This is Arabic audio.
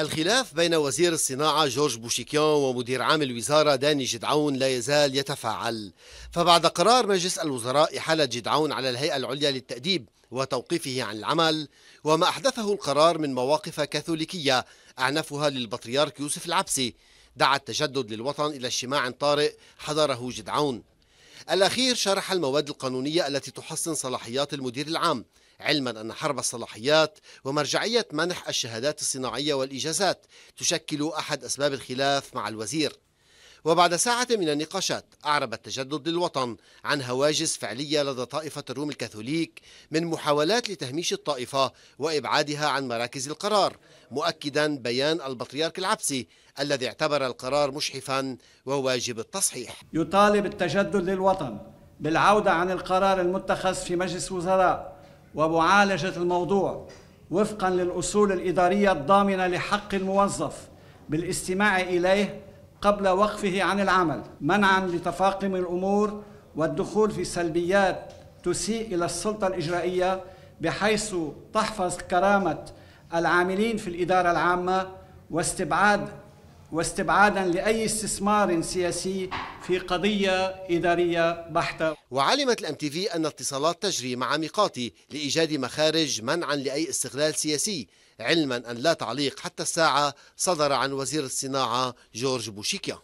الخلاف بين وزير الصناعة جورج بوشيكيان ومدير عام الوزارة داني جدعون لا يزال يتفاعل فبعد قرار مجلس الوزراء إحالة جدعون على الهيئة العليا للتأديب وتوقيفه عن العمل وما أحدثه القرار من مواقف كاثوليكية أعنفها للبطريرك يوسف العبسي دعا التجدد للوطن إلى اجتماع طارئ حضره جدعون الأخير شرح المواد القانونية التي تحصن صلاحيات المدير العام علما أن حرب الصلاحيات ومرجعية منح الشهادات الصناعية والإجازات تشكل أحد أسباب الخلاف مع الوزير وبعد ساعة من النقاشات أعرب التجدد للوطن عن هواجس فعلية لدى طائفة الروم الكاثوليك من محاولات لتهميش الطائفة وإبعادها عن مراكز القرار مؤكدا بيان البطريرك العبسي الذي اعتبر القرار مشحفا وواجب التصحيح يطالب التجدد للوطن بالعودة عن القرار المتخذ في مجلس وزراء ومعالجة الموضوع وفقا للأصول الإدارية الضامنة لحق الموظف بالاستماع إليه قبل وقفه عن العمل منعا لتفاقم الامور والدخول في سلبيات تسيء الى السلطه الاجرائيه بحيث تحفظ كرامه العاملين في الاداره العامه واستبعاد واستبعادا لاي استثمار سياسي في قضية إدارية بحتة وعلمت الام تي في أن اتصالات تجري مع ميقاتي لإيجاد مخارج منعا لأي استغلال سياسي علما أن لا تعليق حتى الساعة صدر عن وزير الصناعة جورج بوشيكيا